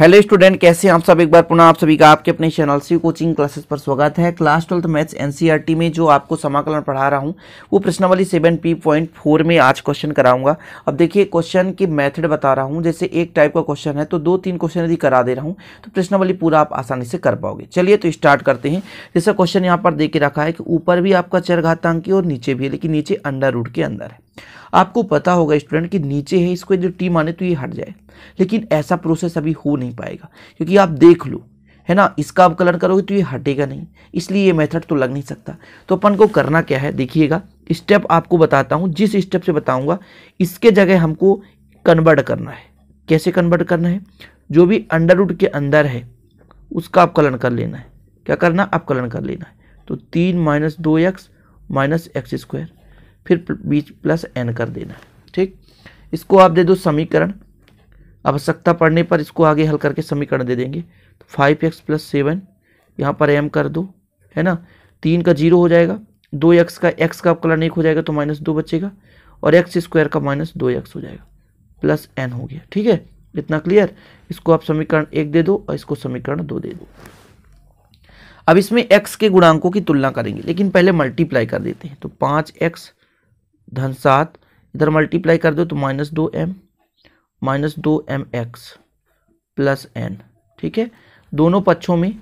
hello student कैसे आप सब एक बार पुनः आप सभी का आपके अपने चैनल से कोचिंग क्लासेस पर स्वागत है क्लास ट्वेल्थ मैथ्स एनसीईआरटी में जो आपको समाकलन पढ़ा रहा हूँ वो प्रश्नावली सेवन पी पॉइंट फोर में आज क्वेश्चन कराऊंगा अब देखिए क्वेश्चन की मेथड बता रहा हूँ जैसे एक टाइप का क्वेश्चन है तो दो तीन क्वेश्चन यदि करा दे रहा हूँ तो प्रश्नावली पूरा आप आसानी से कर पाओगे चलिए तो स्टार्ट करते हैं जैसा क्वेश्चन यहाँ पर देख के रखा है कि ऊपर भी आपका चरघातांकी और नीचे भी है लेकिन नीचे अंडर रूट के अंदर है आपको पता होगा स्टूडेंट कि नीचे है इसको जो टी माने तो ये हट जाए लेकिन ऐसा प्रोसेस अभी हो नहीं पाएगा क्योंकि आप देख लो है ना इसका आप कलर करोगे तो ये हटेगा नहीं इसलिए ये मेथड तो लग नहीं सकता तो अपन को करना क्या है देखिएगा स्टेप आपको बताता हूँ जिस स्टेप से बताऊँगा इसके जगह हमको कन्वर्ट करना है कैसे कन्वर्ट करना है जो भी अंडर रूट के अंदर है उसका कलन कर लेना है क्या करना कलन कर लेना है तो तीन माइनस दो एक्स माइनस एक्स स्क्वायर फिर बीच प्लस एन कर देना ठीक इसको आप दे दो समीकरण आवश्यकता पड़ने पर इसको आगे हल करके समीकरण दे देंगे तो फाइव एक्स प्लस सेवन यहाँ पर एम कर दो है ना तीन का जीरो हो जाएगा दो एक्स का एक्स का कलर एक हो जाएगा तो माइनस दो बचेगा और एक्स स्क्वायर का माइनस दो एक्स हो जाएगा प्लस एन हो गया ठीक है इतना क्लियर इसको आप समीकरण एक दे दो और इसको समीकरण दो दे दो अब इसमें एक्स के गुणांकों की तुलना करेंगे लेकिन पहले मल्टीप्लाई कर देते हैं तो पाँच एक्स धन सात इधर मल्टीप्लाई कर दो तो माइनस दो एम माइनस दो एम एक्स प्लस एन ठीक है दोनों पक्षों में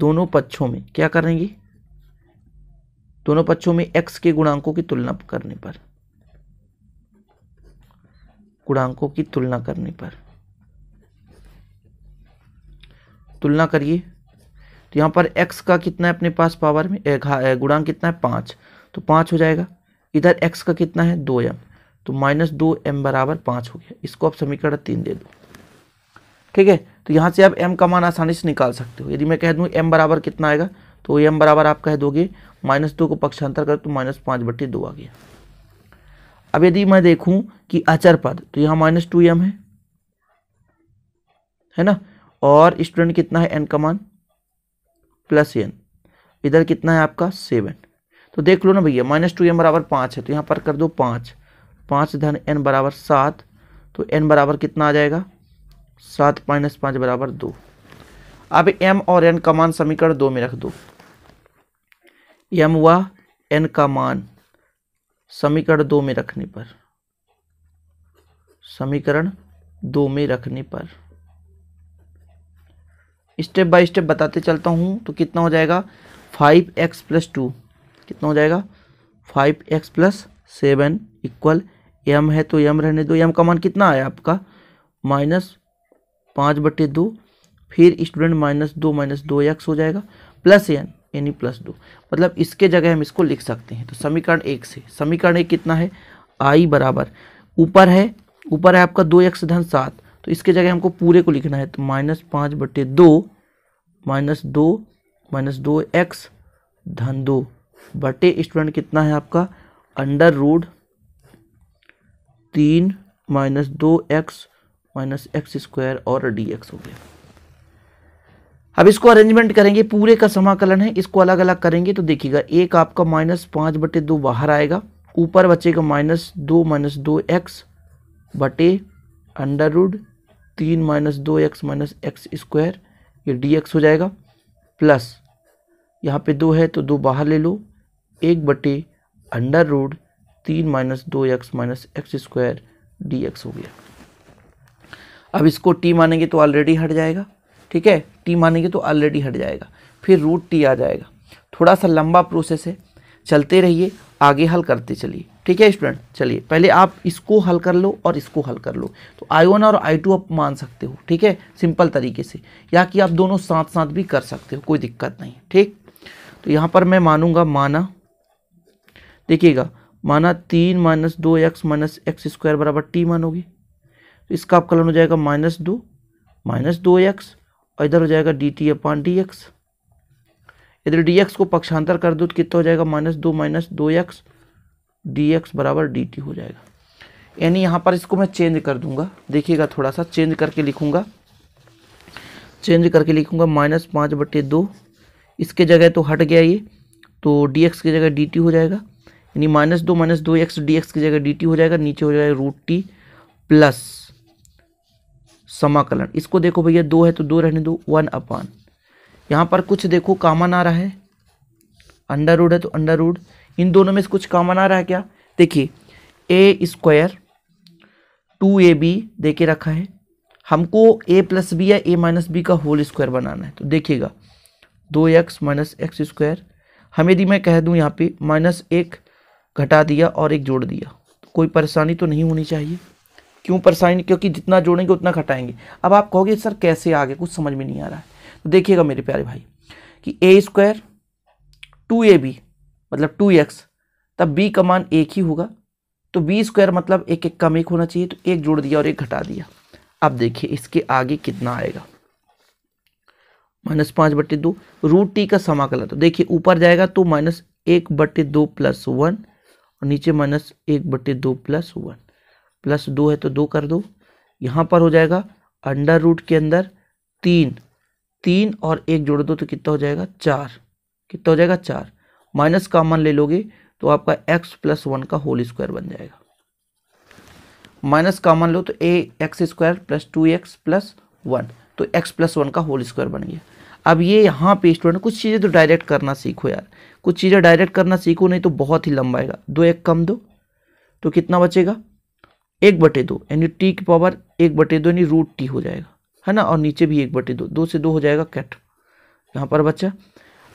दोनों पक्षों में क्या करेंगे दोनों पक्षों में एक्स के गुणांकों की तुलना करने पर गुणांकों की तुलना करने पर तुलना करिए तो यहां पर एक्स का कितना है अपने पास पावर में गुणांक कितना है पांच तो पाँच हो जाएगा इधर एक्स का कितना है दो एम तो माइनस दो एम बराबर पाँच हो गया इसको आप समीकरण तीन दे दो ठीक है तो यहाँ से आप एम का मान आसानी से निकाल सकते हो यदि मैं कह दूँ एम बराबर कितना आएगा तो एम बराबर आप कह दोगे माइनस दो को पक्षांतर कर तो माइनस पाँच बट्टी दो आ गया अब यदि मैं देखूँ कि अचर पद तो यहाँ माइनस टू एम है है ना और स्टूडेंट कितना है एन का मान प्लस एन इधर कितना है आपका सेवन तो देख लो ना भैया माइनस टू एम बराबर पाँच है तो यहाँ पर कर दो पाँच पाँच धन एन बराबर सात तो एन बराबर कितना आ जाएगा सात माइनस पाँच बराबर दो अब एम और एन का मान समीकरण दो में रख दो एम व एन का मान समीकरण दो में रखने पर समीकरण दो में रखने पर स्टेप बाय स्टेप बताते चलता हूँ तो कितना हो जाएगा फाइव एक्स प्लस टू कितना हो जाएगा five x plus seven equal M है तो एम रहने दो एम का मान कितना आया आपका माइनस पाँच बटे दो फिर स्टूडेंट माइनस दो माइनस दो एक्स हो जाएगा प्लस एन यानी प्लस दो मतलब इसके जगह हम इसको लिख सकते हैं तो समीकरण एक से समीकरण एक कितना है आई बराबर ऊपर है ऊपर है आपका दो एक्स धन सात तो इसके जगह हमको पूरे को लिखना है तो माइनस पाँच बटे दो माइनस दो माइनस दो एक्स धन दो बटे स्टूडेंट कितना है आपका अंडर रूड तीन माइनस दो एक्स माइनस एक्स स्क्वायर और डी एक्स हो गया अब इसको अरेंजमेंट करेंगे पूरे का समाकलन है इसको अलग अलग करेंगे तो देखिएगा एक आपका माइनस पाँच बटे दो बाहर आएगा ऊपर बचेगा माइनस दो माइनस दो एक्स बटे अंडर रूड तीन माइनस दो एक्स माइनस एक्स स्क्वायर ये डी एक्स हो जाएगा प्लस यहाँ पे दो है तो दो बाहर ले लो एक बटे अंडर रूड तीन माइनस दो x minus x square D x हो गया अब इसको टी मानेंगे तो ऑलरेडी हट जाएगा ठीक है टी मानेंगे तो ऑलरेडी हट जाएगा फिर रूट टी आ जाएगा थोड़ा सा लंबा प्रोसेस है चलते रहिए आगे हल करते चलिए ठीक है स्टूडेंट चलिए पहले आप इसको हल कर लो और इसको हल कर लो तो आई वन और आई टू आप मान सकते हो ठीक है सिंपल तरीके से या कि आप दोनों साथ साथ भी कर सकते हो कोई दिक्कत नहीं ठीक तो यहाँ पर मैं मानूंगा माना देखिएगा माना तीन माइनस दो एक्स माइनस एक्स स्क्वायर बराबर टी मानोगे तो इसका अवकलन हो जाएगा माइनस दो माइनस दो एक्स और इधर हो जाएगा D T upon D x इधर डी एक्स को पक्षांतर कर दो तो कितना हो जाएगा माइनस दो माइनस दो एक्स डी एक्स बराबर डी टी हो जाएगा यानी यहाँ पर इसको मैं चेंज कर दूंगा देखिएगा थोड़ा सा चेंज करके लिखूंगा चेंज करके लिखूंगा माइनस पाँच बटे दो इसके जगह तो हट गया ये तो डी एक्स की जगह डी टी हो जाएगा यानी माइनस दो माइनस दो एक्स डी एक्स की जगह डी टी हो जाएगा नीचे हो जाएगा रूट टी प्लस समाकलन इसको देखो भैया दो है तो दो रहने दो वन अपान यहाँ पर कुछ देखो कामन आ रहा है अंडर रूड है तो अंडर रूड इन दोनों में से कुछ कामन आ रहा है क्या देखिए A square two A B दे के रखा है हमको ए प्लस बी या ए माइनस बी का होल स्क्वायर बनाना है तो देखिएगा दो एक्स माइनस एक्स स्क्वायर हम यदि मैं कह दूं यहाँ पे माइनस एक घटा दिया और एक जोड़ दिया तो कोई परेशानी तो नहीं होनी चाहिए क्यों परेशानी क्योंकि जितना जोड़ेंगे उतना घटाएंगे अब आप कहोगे सर कैसे आगे कुछ समझ में नहीं आ रहा है तो देखिएगा मेरे प्यारे भाई कि A square two A B मतलब टू एक्स तब बी का मान एक ही होगा तो बी स्क्वायर मतलब एक एक कम एक होना चाहिए तो एक जोड़ दिया और एक घटा दिया अब देखिए इसके आगे कितना आएगा माइनस पाँच बटे दो रूट टी का समाकलन तो देखिए ऊपर जाएगा तो माइनस एक बटे दो प्लस वन और नीचे माइनस एक बटे दो प्लस वन प्लस दो है तो दो कर दो यहाँ पर हो जाएगा अंडर रूट के अंदर तीन तीन और एक जोड़ दो तो कितना हो जाएगा चार कितना हो जाएगा चार माइनस कामन ले लोगे तो आपका एक्स प्लस वन का होल स्क्वायर बन जाएगा माइनस कॉमन लो तो A x square plus two x plus one तो एक्स प्लस वन का होल स्क्वायर बन गया अब ये यहाँ पे स्टूडेंट कुछ चीज़ें तो डायरेक्ट करना सीखो यार कुछ चीज़ें डायरेक्ट करना सीखो नहीं तो बहुत ही लंबाएगा दो एक कम दो तो कितना बचेगा एक बटे दो यानी टी की पावर एक बटे दो यानी रूट टी हो जाएगा है ना और नीचे भी एक बटे दो दो से दो हो जाएगा कैट यहाँ पर बच्चा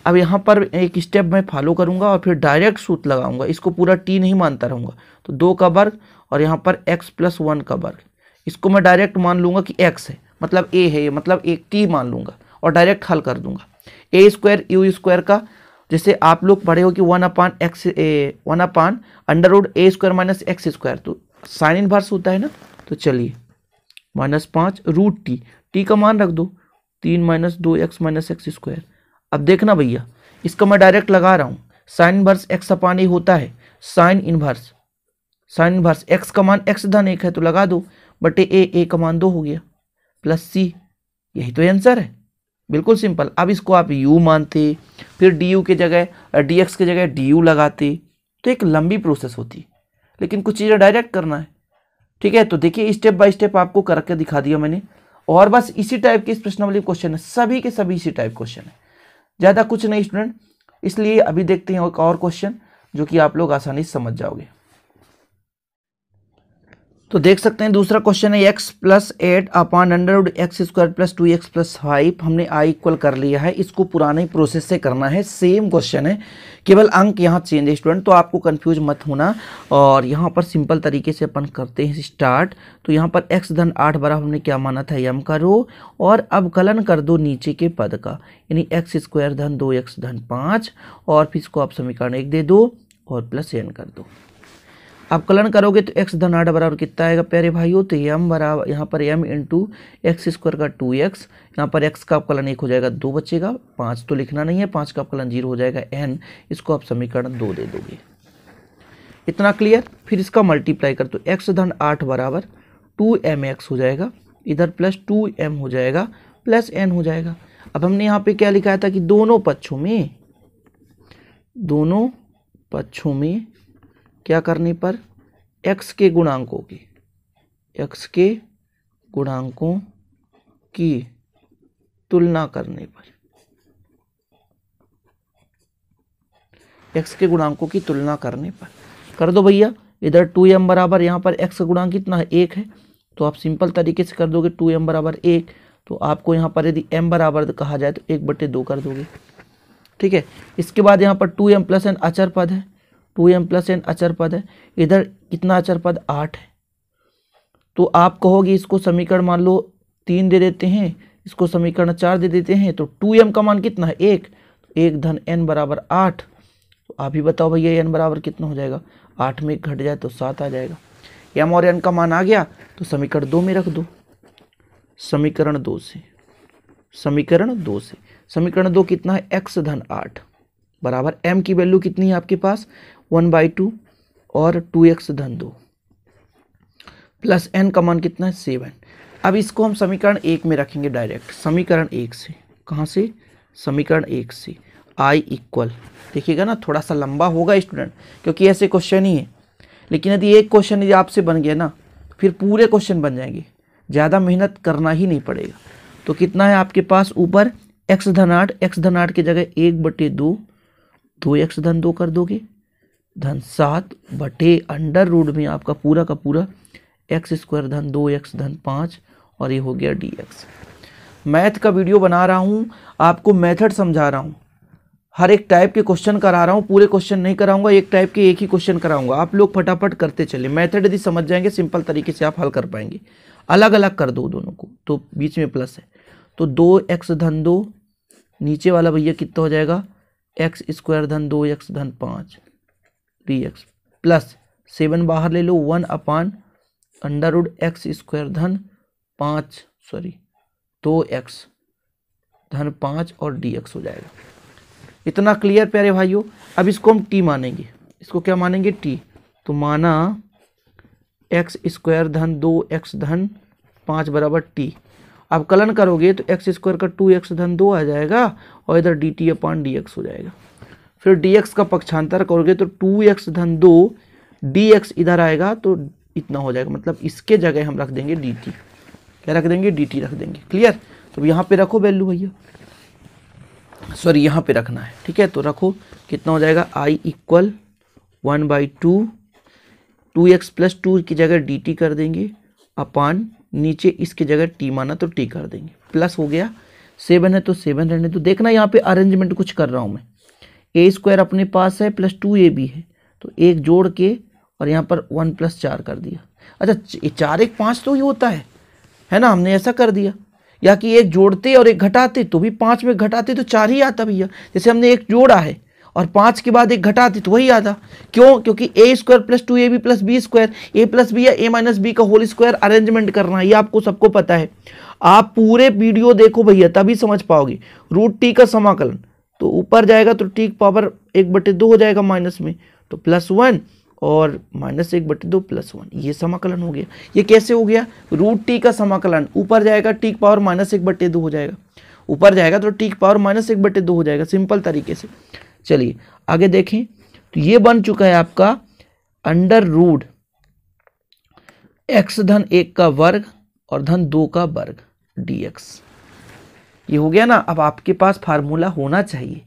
अब यहाँ पर एक स्टेप मैं फॉलो करूँगा और फिर डायरेक्ट सूत लगाऊंगा इसको पूरा टी नहीं मानता रहूँगा तो दो का वर्ग और यहाँ पर एक्स प्लस वन का वर्ग इसको मैं डायरेक्ट मान लूँगा कि एक्स है मतलब ए है ये मतलब एक टी मान लूँगा और डायरेक्ट हल कर दूंगा ए स्क्वायर यू स्क्वायर का जैसे आप लोग पढ़े हो कि one upon x A one upon under root A square minus x square तो साइन भर्स होता है ना तो चलिए माइनस पाँच रूट टी टी का मान रख दो तीन माइनस दो एक्स माइनस एक्स स्क्वायर अब देखना भैया इसका मैं डायरेक्ट लगा रहा हूँ sine inverse x upon A होता है sine inverse sine inverse x का मान एक्स धन एक है तो लगा दो बटे ए ए का मान दो हो गया प्लस सी यही तो आंसर है बिल्कुल सिंपल अब इसको आप यू मानते फिर डी यू के जगह डी एक्स के जगह डी यू लगाते तो एक लंबी प्रोसेस होती लेकिन कुछ चीज़ें डायरेक्ट करना है ठीक है तो देखिए स्टेप बाय स्टेप आपको करके दिखा दिया मैंने और बस इसी टाइप के इस प्रश्नावली क्वेश्चन है सभी के सभी इसी टाइप क्वेश्चन है ज़्यादा कुछ नहीं स्टूडेंट इसलिए अभी देखते हैं एक और क्वेश्चन जो कि आप लोग आसानी से समझ जाओगे तो देख सकते हैं दूसरा क्वेश्चन है x plus eight upon under root x square plus two x plus five हमने आई इक्वल कर लिया है इसको पुराने प्रोसेस से करना है सेम क्वेश्चन है केवल अंक यहाँ चेंज है स्टूडेंट तो आपको कंफ्यूज मत होना और यहाँ पर सिंपल तरीके से अपन करते हैं स्टार्ट तो यहाँ पर एक्स धन आठ बराबर हमने क्या माना था यम का रो और अब कलन कर दो नीचे के पद का यानी एक्स स्क्वायर धन दो एक्स धन पाँच और फिर इसको आप समीकरण एक दे दो और प्लस एन कर दो आप कलन करोगे तो एक्स धन आठ बराबर कितना आएगा प्यारे भाइयों तो यम बराबर यहाँ पर यम इंटू एक्स स्क्वायर का टू एक्स यहाँ पर एक्स का अपकलन एक हो जाएगा दो बचेगा पाँच तो लिखना नहीं है पाँच का अपकलन जीरो हो जाएगा एन इसको आप समीकरण दो दे दोगे इतना क्लियर फिर इसका मल्टीप्लाई कर दो एक्स धन आठ बराबर टू एम एक्स हो जाएगा इधर प्लस टू एम हो जाएगा प्लस एन हो जाएगा अब हमने यहाँ पे क्या लिखा था कि दोनों पक्षों में दोनों पक्षों में क्या करने पर एक्स के गुणांकों की एक्स के गुणांकों की तुलना करने पर एक्स के गुणांकों की तुलना करने पर कर दो भैया इधर टू एम बराबर यहाँ पर एक्स का गुणांक कितना है एक है तो आप सिंपल तरीके से कर दोगे टू एम बराबर एक तो आपको यहाँ पर यदि एम बराबर कहा जाए तो एक बटे दो कर दोगे ठीक है इसके बाद यहाँ पर टू एम प्लस एन अचर पद है टू एम प्लस एन अचर पद है इधर कितना अचर पद आठ है तो आप कहोगे इसको समीकरण मान लो तीन दे देते हैं इसको समीकरण चार दे देते हैं तो टू एम का मान कितना है एक तो एक धन एन बराबर आठ तो आप ही बताओ भैया एन बराबर कितना हो जाएगा आठ में घट जाए तो सात आ जाएगा एम और एन का मान आ गया तो समीकरण दो में रख दो समीकरण दो से समीकरण दो से समीकरण दो कितना है एक्स धन आठ बराबर m की वैल्यू कितनी है आपके पास वन बाई टू और टू एक्स धन दो प्लस एन का मान कितना है सेवन अब इसको हम समीकरण एक में रखेंगे डायरेक्ट समीकरण एक से कहाँ से समीकरण एक से आई इक्वल देखिएगा ना थोड़ा सा लंबा होगा स्टूडेंट क्योंकि ऐसे क्वेश्चन ही है लेकिन यदि एक क्वेश्चन यदि आपसे बन गया ना फिर पूरे क्वेश्चन बन जाएंगे ज़्यादा मेहनत करना ही नहीं पड़ेगा तो कितना है आपके पास ऊपर एक्स धन आठ एक्स धन आठ की जगह एक बटे दो दो एक्स धन दो कर दोगे धन सात बटे अंडर रूड में आपका पूरा का पूरा एक्स स्क्वायर धन दो एक्स धन पाँच और ये हो गया डी एक्स मैथ का वीडियो बना रहा हूँ आपको मेथड समझा रहा हूँ हर एक टाइप के क्वेश्चन करा रहा हूँ पूरे क्वेश्चन नहीं कराऊंगा एक टाइप के एक ही क्वेश्चन कराऊंगा आप लोग फटाफट करते चले मैथड यदि समझ जाएंगे सिंपल तरीके से आप हल कर पाएंगे अलग अलग कर दो दोनों को तो बीच में प्लस है तो दो एक्स धन दो नीचे वाला भैया कितना हो जाएगा एक्स स्क्वायर धन दो एक्स धन पाँच डी एक्स प्लस सेवन बाहर ले लो one upon under root x square धन पाँच सॉरी दो एक्स धन पाँच और डी एक्स हो जाएगा इतना क्लियर प्यारे भाइयों अब इसको हम टी मानेंगे इसको क्या मानेंगे टी तो माना एक्स स्क्वायर धन दो एक्स धन पाँच बराबर टी आप कलन करोगे तो एक्स स्क्वायर का टू एक्स धन दो आ जाएगा और इधर D T upon D x हो जाएगा फिर डी एक्स का पक्षांतर करोगे तो टू एक्स धन दो डी एक्स इधर आएगा तो इतना हो जाएगा मतलब इसके जगह हम रख देंगे डी टी क्या रख देंगे डी टी रख देंगे क्लियर तो यहाँ पे रखो वैल्यू भैया सॉरी यहाँ पे रखना है ठीक है तो रखो कितना हो जाएगा I equal one by two two x plus two की जगह डी टी कर देंगे अपान नीचे इसके जगह टी माना तो टी कर देंगे प्लस हो गया सेवन है तो सेवन रहने तो देखना यहाँ पे अरेंजमेंट कुछ कर रहा हूँ मैं ए स्क्वायर अपने पास है प्लस टू ए बी है तो एक जोड़ के और यहाँ पर वन प्लस चार कर दिया अच्छा चार एक पाँच तो ही होता है है ना हमने ऐसा कर दिया या कि एक जोड़ते और एक घटाते तो भी पाँच में घटाते तो चार ही आता भैया जैसे हमने एक जोड़ा है और पाँच के बाद एक घटाती तो वही आता क्यों क्योंकि A square plus two A B plus B square A plus B या ए माइनस बी का होल स्क्वायर अरेंजमेंट करना ये आपको सबको पता है आप पूरे वीडियो देखो भैया तभी समझ पाओगे रूट टी का समाकलन तो ऊपर जाएगा तो टी पावर एक बटे दो हो जाएगा माइनस में तो प्लस वन और माइनस एक बटे दो प्लस वन ये समाकलन हो गया ये कैसे हो गया रूट टी का समाकलन ऊपर जाएगा टी पावर माइनस एक बटे दो हो जाएगा ऊपर जाएगा तो टी पावर माइनस एक बटे दो हो जाएगा सिंपल तरीके से चलिए आगे देखें तो ये बन चुका है आपका अंडर रूड एक्स धन एक का वर्ग और धन दो का वर्ग डीएक्स ये हो गया ना अब आपके पास फार्मूला होना चाहिए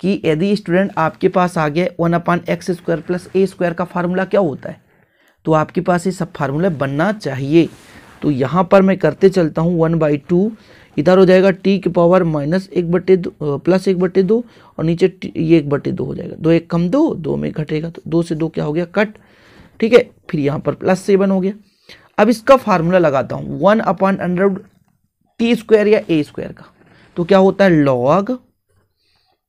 कि यदि स्टूडेंट आपके पास आ गया one upon x square plus A square का फार्मूला क्या होता है तो आपके पास ये सब फार्मूला बनना चाहिए तो यहाँ पर मैं करते चलता हूँ वन बाई टू इधर हो जाएगा टी की पावर माइनस एक बटे दो प्लस एक बटे दो और नीचे ये एक बटे दो हो जाएगा दो एक कम दो दो में घटेगा तो दो से दो क्या हो गया कट ठीक है फिर यहाँ पर प्लस सेवन हो गया अब इसका फार्मूला लगाता हूँ one upon under T square या ए स्क्वायर का तो क्या होता है लॉग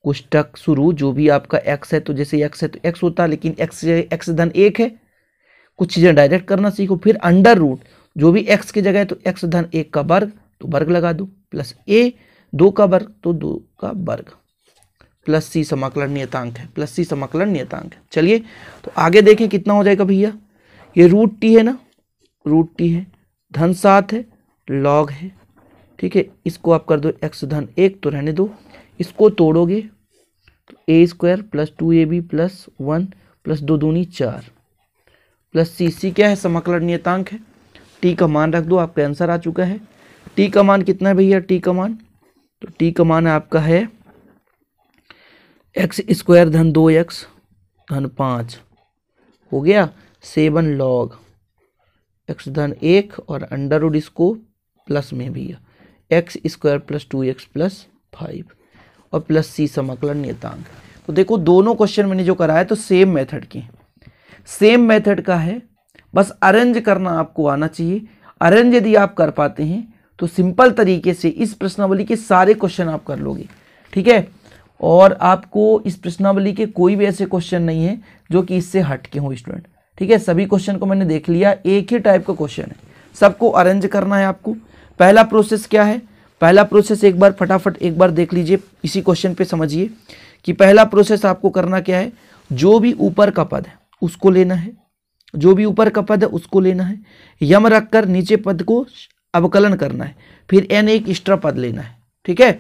कुष्टक शुरू जो भी आपका एक्स है तो जैसे एक्स है तो एक्स होता है लेकिन एक्स एक्स धन एक है कुछ चीज़ें डायरेक्ट करना सीखो फिर अंडर रूट जो भी एक्स की जगह है तो एक्स धन एक का वर्ग तो वर्ग लगा दो प्लस ए दो का वर्ग तो दो का वर्ग प्लस सी समाकलन नियतांक है प्लस सी समाकलन नियतांक है चलिए तो आगे देखें कितना हो जाएगा भैया ये रूट टी है ना रूट टी है धन सात है लॉग है ठीक है इसको आप कर दो एक्स धन एक तो रहने दो इसको तोड़ोगे तो A square plus two A B plus one plus दो दूनी चार प्लस सी सी क्या है समाकलन नियतांक है टी का मान रख दो आपका आंसर आ चुका है टी का मान कितना है भैया टी का मान तो टी का मान आपका है एक्स स्क्वायर धन दो एक्स धन पाँच हो गया सेवन लॉग एक्स धन एक और अंडर उड इसको प्लस में भैया x square plus two x plus five और प्लस सी समाकलन नियतांक तो देखो दोनों क्वेश्चन मैंने जो कराया तो सेम मेथड के सेम मेथड का है बस अरेंज करना आपको आना चाहिए अरेंज यदि आप कर पाते हैं तो सिंपल तरीके से इस प्रश्नावली के सारे क्वेश्चन आप कर लोगे ठीक है और आपको इस प्रश्नावली के कोई भी ऐसे क्वेश्चन नहीं है जो कि इससे हट के हों स्टूडेंट ठीक है सभी क्वेश्चन को मैंने देख लिया एक ही टाइप का क्वेश्चन है सबको अरेंज करना है आपको पहला प्रोसेस क्या है पहला प्रोसेस एक बार फटाफट एक बार देख लीजिए इसी क्वेश्चन पे समझिए कि पहला प्रोसेस आपको करना क्या है जो भी ऊपर का पद है उसको लेना है जो भी ऊपर का पद है उसको लेना है यम रखकर नीचे पद को अवकलन करना है फिर एन एक एक्स्ट्रा पद लेना है ठीक है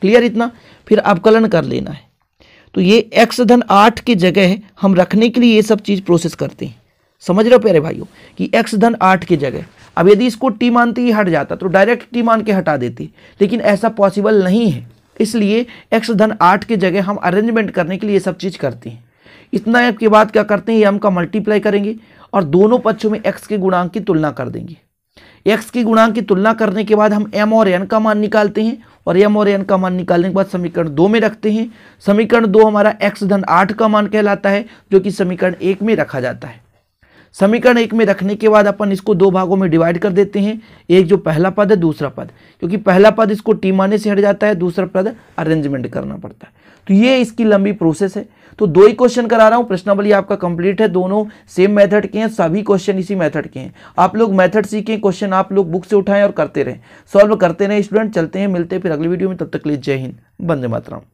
क्लियर इतना फिर अवकलन कर लेना है तो ये एक्स धन आठ की जगह हम रखने के लिए ये सब चीज़ प्रोसेस करते हैं समझ रहे हो प्यारे भाइयों कि एक्स धन आठ की जगह अब यदि इसको टी मानते ही हट जाता तो डायरेक्ट टी मान के हटा देती लेकिन ऐसा पॉसिबल नहीं है इसलिए एक्स धन आठ की जगह हम अरेंजमेंट करने के लिए सब चीज़ करते हैं इतना के बाद क्या करते हैं ये हम का मल्टीप्लाई करेंगे और दोनों पक्षों में एक्स के गुणांक की तुलना कर देंगे एक्स के गुणांक की तुलना करने के बाद हम एम और एन का मान निकालते हैं और एम और एन का मान निकालने के बाद समीकरण दो में रखते हैं समीकरण दो हमारा एक्स धन आठ का मान कहलाता है जो कि समीकरण एक में रखा जाता है समीकरण एक में रखने के बाद अपन इसको दो भागों में डिवाइड कर देते हैं एक जो पहला पद है दूसरा पद क्योंकि पहला पद इसको टीमाने से हट जाता है दूसरा पद अरेंजमेंट करना पड़ता है तो ये इसकी लंबी प्रोसेस है तो दो ही क्वेश्चन करा रहा हूं प्रश्नावली आपका कंप्लीट है दोनों सेम मेथड के हैं सभी क्वेश्चन इसी मेथड के हैं आप लोग मेथड सीखें क्वेश्चन आप लोग बुक से उठाएं और करते रहें सॉल्व करते रहें स्टूडेंट चलते हैं मिलते हैं फिर अगली वीडियो में तब तक लिए जय हिंद बंदे मातराम